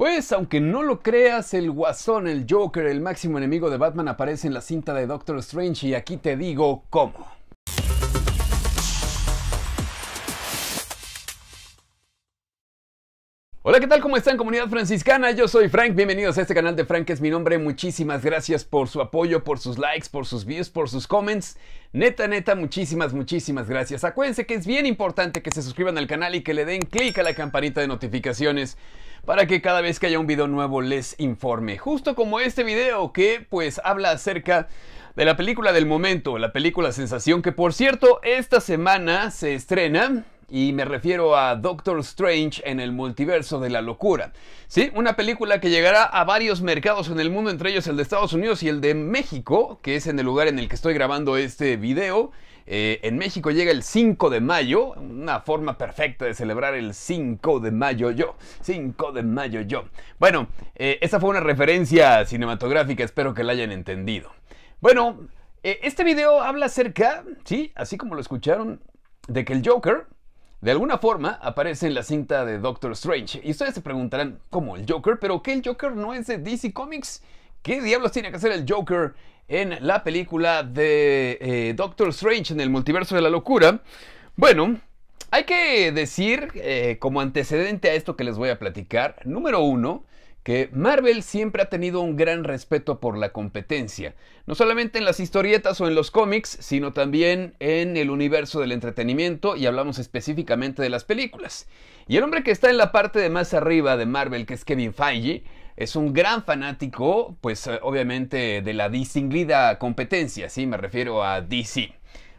Pues aunque no lo creas, el guasón, el Joker, el máximo enemigo de Batman aparece en la cinta de Doctor Strange y aquí te digo cómo. Hola, ¿qué tal? ¿Cómo están comunidad franciscana? Yo soy Frank, bienvenidos a este canal de Frank es mi nombre, muchísimas gracias por su apoyo, por sus likes, por sus views, por sus comments, neta, neta, muchísimas, muchísimas gracias. Acuérdense que es bien importante que se suscriban al canal y que le den clic a la campanita de notificaciones para que cada vez que haya un video nuevo les informe. Justo como este video que pues habla acerca de la película del momento, la película Sensación, que por cierto esta semana se estrena y me refiero a Doctor Strange en el multiverso de la locura. Sí, una película que llegará a varios mercados en el mundo, entre ellos el de Estados Unidos y el de México, que es en el lugar en el que estoy grabando este video. Eh, en México llega el 5 de mayo, una forma perfecta de celebrar el 5 de mayo yo. 5 de mayo yo. Bueno, eh, esa fue una referencia cinematográfica, espero que la hayan entendido. Bueno, eh, este video habla acerca, sí, así como lo escucharon, de que el Joker, de alguna forma, aparece en la cinta de Doctor Strange. Y ustedes se preguntarán, ¿cómo el Joker? ¿Pero qué el Joker no es de DC Comics? ¿Qué diablos tiene que hacer el Joker en la película de eh, Doctor Strange en el multiverso de la locura. Bueno, hay que decir eh, como antecedente a esto que les voy a platicar, número uno, que Marvel siempre ha tenido un gran respeto por la competencia, no solamente en las historietas o en los cómics, sino también en el universo del entretenimiento y hablamos específicamente de las películas. Y el hombre que está en la parte de más arriba de Marvel, que es Kevin Feige, es un gran fanático, pues eh, obviamente de la distinguida competencia, sí, me refiero a DC.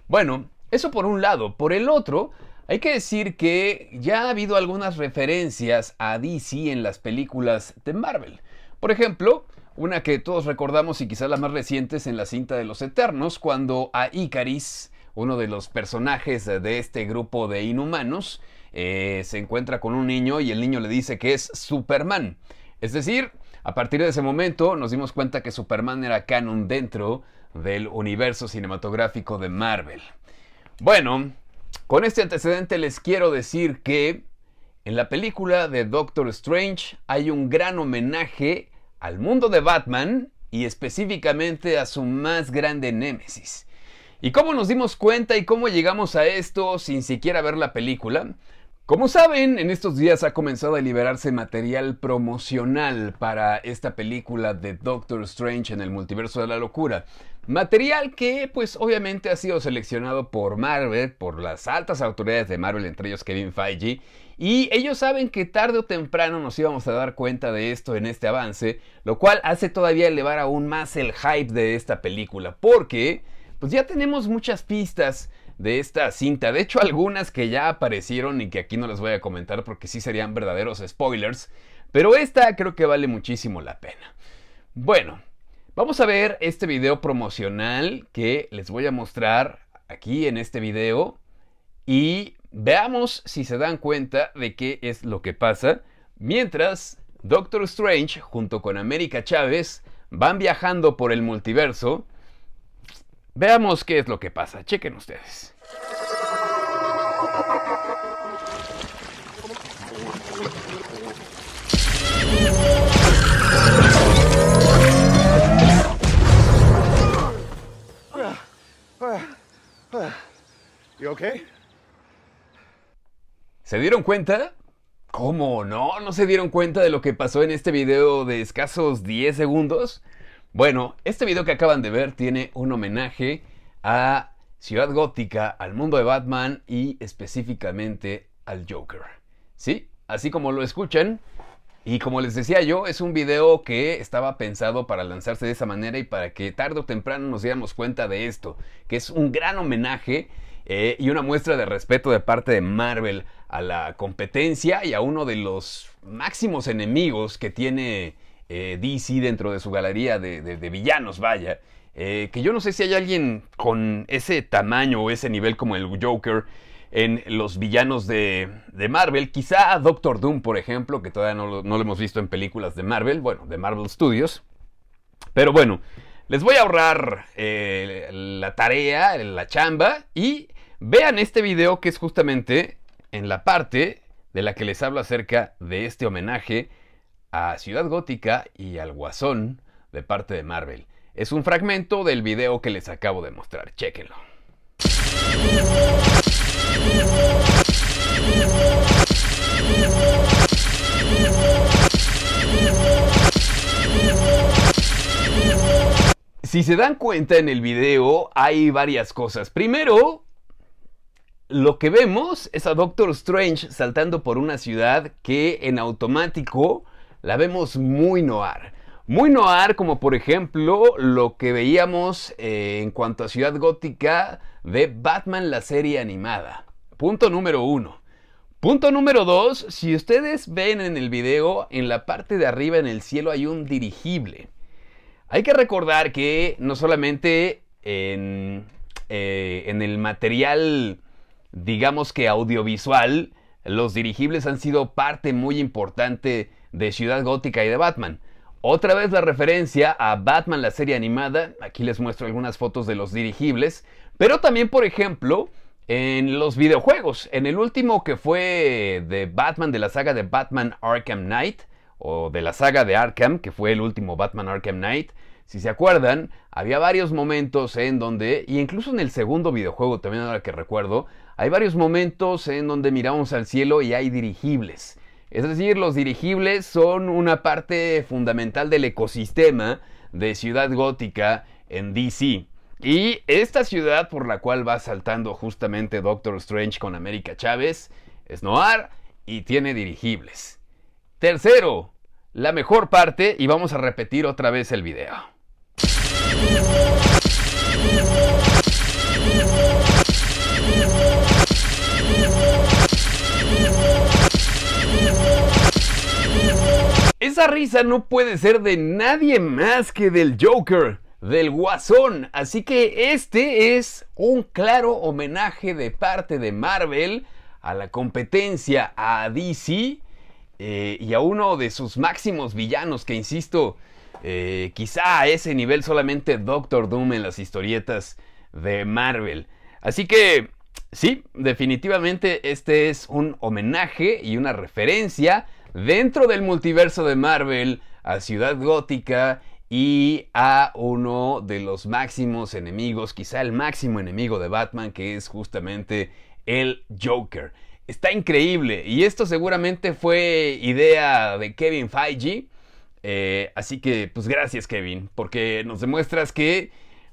Bueno, eso por un lado. Por el otro, hay que decir que ya ha habido algunas referencias a DC en las películas de Marvel. Por ejemplo, una que todos recordamos y quizás la más reciente es en la cinta de los Eternos, cuando a Icaris, uno de los personajes de este grupo de inhumanos, eh, se encuentra con un niño y el niño le dice que es Superman. Es decir, a partir de ese momento nos dimos cuenta que Superman era canon dentro del universo cinematográfico de Marvel. Bueno, con este antecedente les quiero decir que en la película de Doctor Strange hay un gran homenaje al mundo de Batman y específicamente a su más grande némesis. ¿Y cómo nos dimos cuenta y cómo llegamos a esto sin siquiera ver la película? Como saben, en estos días ha comenzado a liberarse material promocional para esta película de Doctor Strange en el multiverso de la locura. Material que pues obviamente ha sido seleccionado por Marvel, por las altas autoridades de Marvel, entre ellos Kevin Feige, y ellos saben que tarde o temprano nos íbamos a dar cuenta de esto en este avance, lo cual hace todavía elevar aún más el hype de esta película, porque pues ya tenemos muchas pistas de esta cinta. De hecho, algunas que ya aparecieron y que aquí no las voy a comentar porque sí serían verdaderos spoilers. Pero esta creo que vale muchísimo la pena. Bueno, vamos a ver este video promocional que les voy a mostrar aquí en este video. Y veamos si se dan cuenta de qué es lo que pasa. Mientras Doctor Strange junto con América Chávez van viajando por el multiverso Veamos qué es lo que pasa, chequen ustedes. ¿Se dieron cuenta? ¿Cómo no? ¿No se dieron cuenta de lo que pasó en este video de escasos 10 segundos? Bueno, este video que acaban de ver tiene un homenaje a Ciudad Gótica, al mundo de Batman y específicamente al Joker. Sí, así como lo escuchen Y como les decía yo, es un video que estaba pensado para lanzarse de esa manera y para que tarde o temprano nos diéramos cuenta de esto, que es un gran homenaje eh, y una muestra de respeto de parte de Marvel a la competencia y a uno de los máximos enemigos que tiene eh, DC dentro de su galería de, villanos, vaya. Eh, que yo no sé si hay alguien con ese tamaño o ese nivel como el Joker en los villanos de, Marvel. Quizá Doctor Doom, por ejemplo, que todavía no lo, hemos visto en películas de Marvel, bueno, de Marvel Studios. Pero bueno, les voy a ahorrar eh, la tarea, la chamba, y vean este video que es justamente en la parte de la que les hablo acerca de este homenaje a Ciudad Gótica y al Guasón de parte de Marvel. Es un fragmento del video que les acabo de mostrar, Chéquenlo. Si se dan cuenta en el video hay varias cosas. Primero, lo que vemos es a Doctor Strange saltando por una ciudad que en automático la vemos muy noar. Muy noar como por ejemplo lo que veíamos eh, en cuanto a Ciudad Gótica de Batman la serie animada. Punto número uno. Punto número dos. si ustedes ven en el video, en la parte de arriba en el cielo hay un dirigible. Hay que recordar que no solamente en, eh, en el material, digamos que audiovisual, los dirigibles han sido parte muy importante de Ciudad Gótica y de Batman. Otra vez la referencia a Batman, la serie animada. Aquí les muestro algunas fotos de los dirigibles. Pero también, por ejemplo, en los videojuegos. En el último que fue de Batman, de la saga de Batman Arkham Knight, o de la saga de Arkham, que fue el último Batman Arkham Knight. Si se acuerdan, había varios momentos en donde, y incluso en el segundo videojuego, también ahora que recuerdo, hay varios momentos en donde miramos al cielo y hay dirigibles. Es decir, los dirigibles son una parte fundamental del ecosistema de Ciudad Gótica en DC. Y esta ciudad por la cual va saltando justamente Doctor Strange con América Chávez es Noir y tiene dirigibles. Tercero, la mejor parte y vamos a repetir otra vez el video. Esta risa no puede ser de nadie más que del Joker, del Guasón. Así que este es un claro homenaje de parte de Marvel a la competencia, a DC eh, y a uno de sus máximos villanos que, insisto, eh, quizá a ese nivel solamente Doctor Doom en las historietas de Marvel. Así que, sí, definitivamente este es un homenaje y una referencia dentro del multiverso de Marvel a Ciudad Gótica y a uno de los máximos enemigos, quizá el máximo enemigo de Batman, que es justamente el Joker. Está increíble y esto seguramente fue idea de Kevin Feige. Eh, así que pues gracias Kevin, porque nos demuestras que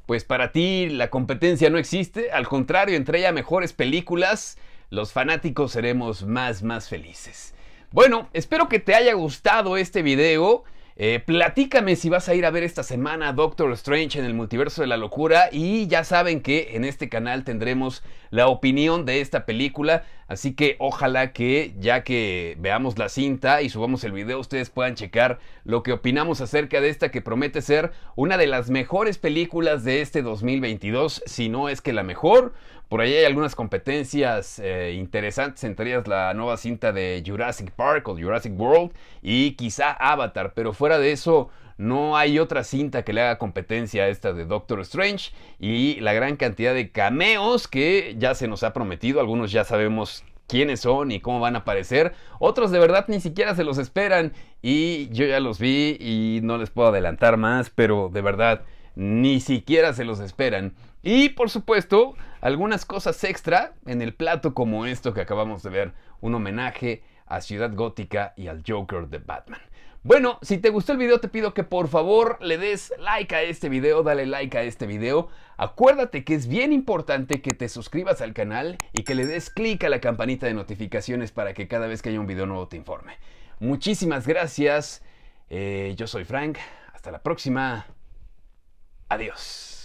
pues para ti la competencia no existe, al contrario, entre ella mejores películas, los fanáticos seremos más, más felices. Bueno, espero que te haya gustado este video. Eh, platícame si vas a ir a ver esta semana Doctor Strange en el multiverso de la locura y ya saben que en este canal tendremos la opinión de esta película, así que ojalá que ya que veamos la cinta y subamos el video ustedes puedan checar lo que opinamos acerca de esta que promete ser una de las mejores películas de este 2022, si no es que la mejor. Por ahí hay algunas competencias eh, interesantes, entre ellas la nueva cinta de Jurassic Park o Jurassic World y quizá Avatar, pero fue de eso, no hay otra cinta que le haga competencia a esta de Doctor Strange y la gran cantidad de cameos que ya se nos ha prometido, algunos ya sabemos quiénes son y cómo van a aparecer, otros de verdad ni siquiera se los esperan y yo ya los vi y no les puedo adelantar más, pero de verdad ni siquiera se los esperan. Y por supuesto, algunas cosas extra en el plato como esto que acabamos de ver, un homenaje a Ciudad Gótica y al Joker de Batman. Bueno, si te gustó el video te pido que por favor le des like a este video, dale like a este video. Acuérdate que es bien importante que te suscribas al canal y que le des clic a la campanita de notificaciones para que cada vez que haya un video nuevo te informe. Muchísimas gracias. Eh, yo soy Frank. Hasta la próxima. Adiós.